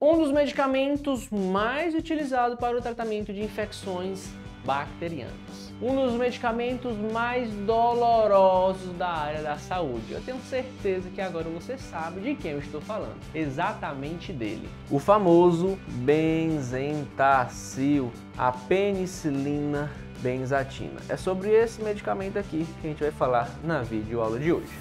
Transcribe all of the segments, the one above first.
um dos medicamentos mais utilizados para o tratamento de infecções bacterianas. Um dos medicamentos mais dolorosos da área da saúde. Eu tenho certeza que agora você sabe de quem eu estou falando. Exatamente dele. O famoso benzentacil, a penicilina benzatina. É sobre esse medicamento aqui que a gente vai falar na videoaula de hoje.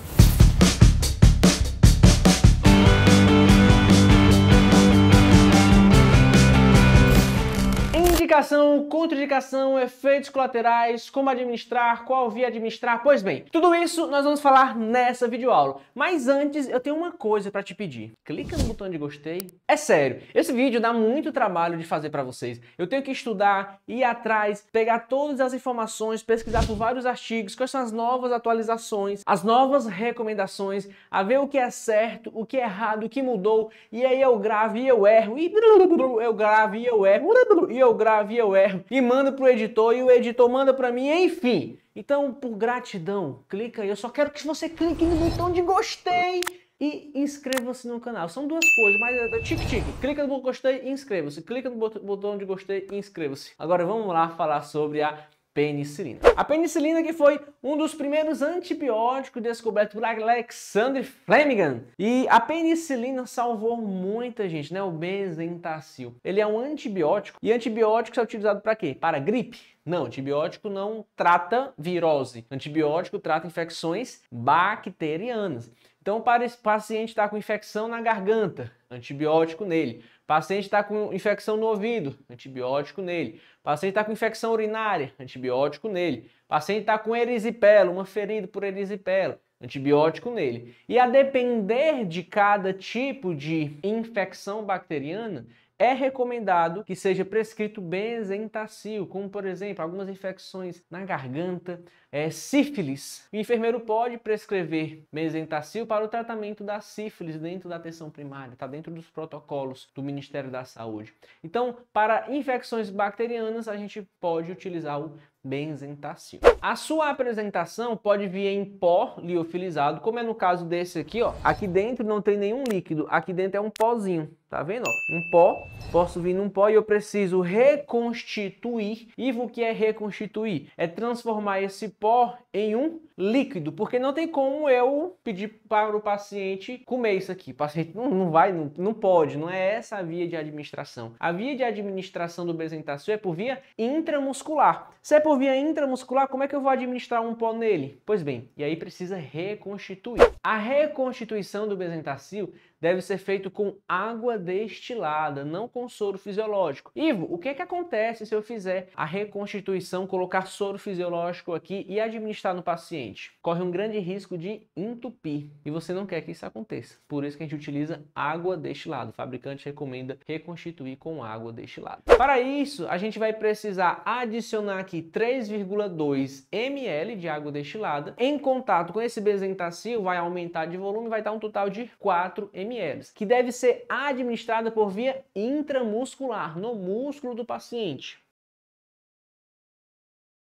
Indicação, contraindicação, efeitos colaterais, como administrar, qual via administrar, pois bem, tudo isso nós vamos falar nessa videoaula. Mas antes, eu tenho uma coisa para te pedir. Clica no botão de gostei. É sério, esse vídeo dá muito trabalho de fazer para vocês. Eu tenho que estudar, ir atrás, pegar todas as informações, pesquisar por vários artigos, quais são as novas atualizações, as novas recomendações, a ver o que é certo, o que é errado, o que mudou, e aí eu gravo e eu erro, e eu gravo e eu erro, e eu gravo gravo e eu erro, e mando pro editor e o editor manda para mim, enfim. Então, por gratidão, clica aí. Eu só quero que você clique no botão de gostei e inscreva-se no canal. São duas coisas, mas é tique-tique. Clica no botão de gostei e inscreva-se. Clica no botão de gostei e inscreva-se. Agora vamos lá falar sobre a penicilina. A penicilina que foi um dos primeiros antibióticos descoberto por Alexander Fleming, E a penicilina salvou muita gente, né? O benzentacil. Ele é um antibiótico e antibiótico é utilizado para quê? Para gripe. Não, antibiótico não trata virose. Antibiótico trata infecções bacterianas. Então, para esse paciente estar tá com infecção na garganta, antibiótico nele Paciente está com infecção no ouvido, antibiótico nele. Paciente está com infecção urinária, antibiótico nele. Paciente está com erisipelo, uma ferida por erisipelo, antibiótico nele. E a depender de cada tipo de infecção bacteriana, é recomendado que seja prescrito benzentacil, como por exemplo algumas infecções na garganta, é, sífilis. O enfermeiro pode prescrever benzentacil para o tratamento da sífilis dentro da atenção primária, está dentro dos protocolos do Ministério da Saúde. Então, para infecções bacterianas, a gente pode utilizar o benzentacil. A sua apresentação pode vir em pó liofilizado, como é no caso desse aqui, ó. Aqui dentro não tem nenhum líquido, aqui dentro é um pozinho, tá vendo? Ó? Um pó, posso vir num pó e eu preciso reconstituir. E o que é reconstituir? É transformar esse pó em um líquido, porque não tem como eu pedir para o paciente comer isso aqui. O paciente não, não vai, não, não pode, não é essa a via de administração. A via de administração do bezentacil é por via intramuscular. Se é por Hipertrofia intramuscular, como é que eu vou administrar um pó nele? Pois bem, e aí precisa reconstituir. A reconstituição do besentacil deve ser feito com água destilada, não com soro fisiológico. Ivo, o que, que acontece se eu fizer a reconstituição, colocar soro fisiológico aqui e administrar no paciente? Corre um grande risco de entupir e você não quer que isso aconteça. Por isso que a gente utiliza água destilada. O fabricante recomenda reconstituir com água destilada. Para isso, a gente vai precisar adicionar aqui 3,2 ml de água destilada. Em contato com esse bezentacil, vai aumentar de volume, vai dar um total de 4 ml ml, que deve ser administrada por via intramuscular, no músculo do paciente.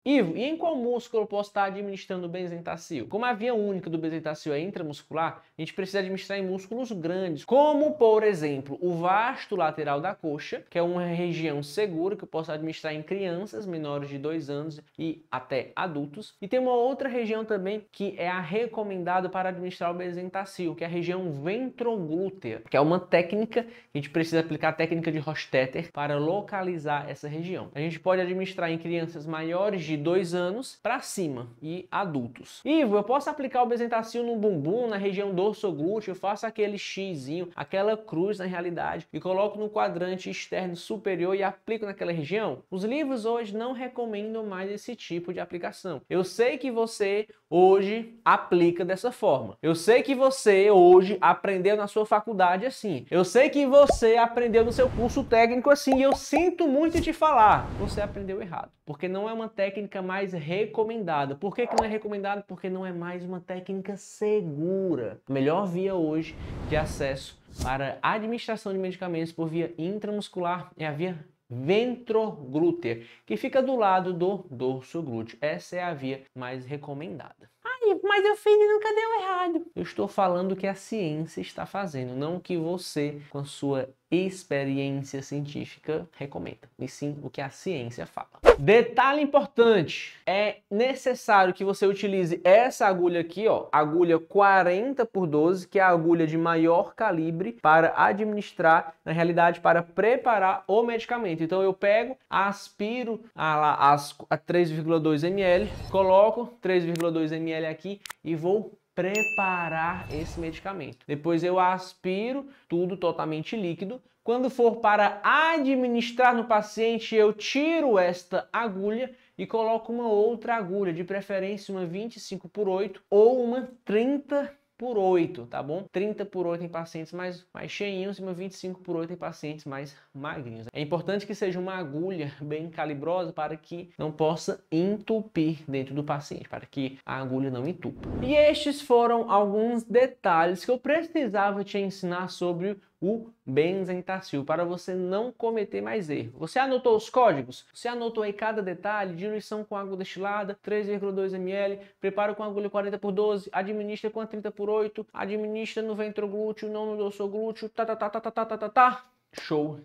Ivo, e em qual músculo eu posso estar administrando o benzentacil? Como a via única do benzentacil é intramuscular, a gente precisa administrar em músculos grandes, como por exemplo o vasto lateral da coxa, que é uma região segura que eu posso administrar em crianças menores de 2 anos e até adultos. E tem uma outra região também que é a recomendada para administrar o benzentacil, que é a região ventroglútea, que é uma técnica, a gente precisa aplicar a técnica de Hostetter para localizar essa região. A gente pode administrar em crianças maiores de de dois anos para cima e adultos. Ivo, eu posso aplicar o bezentacil no bumbum, na região dorso eu faço aquele xizinho, aquela cruz na realidade e coloco no quadrante externo superior e aplico naquela região? Os livros hoje não recomendam mais esse tipo de aplicação. Eu sei que você hoje aplica dessa forma. Eu sei que você hoje aprendeu na sua faculdade assim. Eu sei que você aprendeu no seu curso técnico assim. E eu sinto muito te falar, você aprendeu errado, porque não é uma técnica técnica mais recomendada. Por que, que não é recomendada? Porque não é mais uma técnica segura. melhor via hoje de acesso para administração de medicamentos por via intramuscular é a via ventroglútea, que fica do lado do dorso glúteo. Essa é a via mais recomendada. Ai, mas eu fiz e nunca deu errado. Eu estou falando o que a ciência está fazendo, não o que você, com a sua experiência científica recomenda, e sim o que a ciência fala. Detalhe importante, é necessário que você utilize essa agulha aqui, ó, agulha 40 por 12, que é a agulha de maior calibre para administrar, na realidade, para preparar o medicamento. Então eu pego, aspiro a, a, a 3,2 ml, coloco 3,2 ml aqui e vou preparar esse medicamento. Depois eu aspiro, tudo totalmente líquido. Quando for para administrar no paciente, eu tiro esta agulha e coloco uma outra agulha, de preferência uma 25 por 8 ou uma 30 por 8, tá bom? 30 por 8 em pacientes mais, mais cheinhos e 25 por 8 em pacientes mais magrinhos. É importante que seja uma agulha bem calibrosa para que não possa entupir dentro do paciente, para que a agulha não entupa. E estes foram alguns detalhes que eu precisava te ensinar sobre o benzentacil para você não cometer mais erro. Você anotou os códigos? Você anotou aí cada detalhe, diluição com água destilada, 3,2 ml, preparo com agulha 40 por 12, administra com a 30 por 8, administra no ventroglúteo, não no dorsoglúteo, tá tá tá tá tá tá tá tá. tá. Show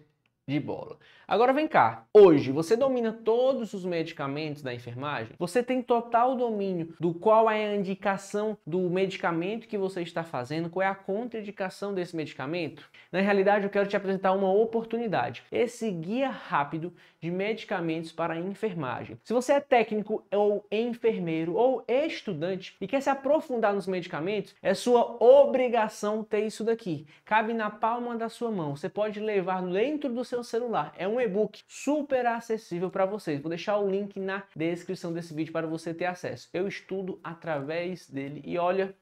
de bola. Agora vem cá. Hoje você domina todos os medicamentos da enfermagem? Você tem total domínio do qual é a indicação do medicamento que você está fazendo, qual é a contraindicação desse medicamento? Na realidade, eu quero te apresentar uma oportunidade. Esse guia rápido de medicamentos para a enfermagem. Se você é técnico ou enfermeiro ou estudante e quer se aprofundar nos medicamentos, é sua obrigação ter isso daqui. Cabe na palma da sua mão. Você pode levar dentro do seu seu celular. É um e-book super acessível para vocês. Vou deixar o link na descrição desse vídeo para você ter acesso. Eu estudo através dele e olha,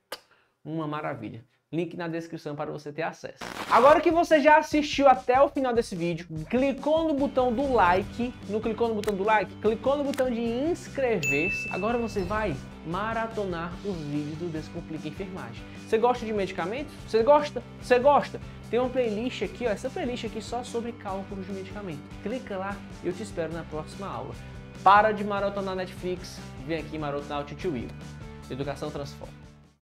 uma maravilha. Link na descrição para você ter acesso. Agora que você já assistiu até o final desse vídeo, clicou no botão do like, não clicou no botão do like? Clicou no botão de inscrever-se. Agora você vai maratonar os vídeos do Descomplica Enfermagem. Você gosta de medicamentos? Você gosta? Você gosta? Tem uma playlist aqui, ó, essa playlist aqui só sobre cálculo de medicamento. Clica lá e eu te espero na próxima aula. Para de marotonar Netflix, vem aqui marotonar o Tio Will. Educação transforma.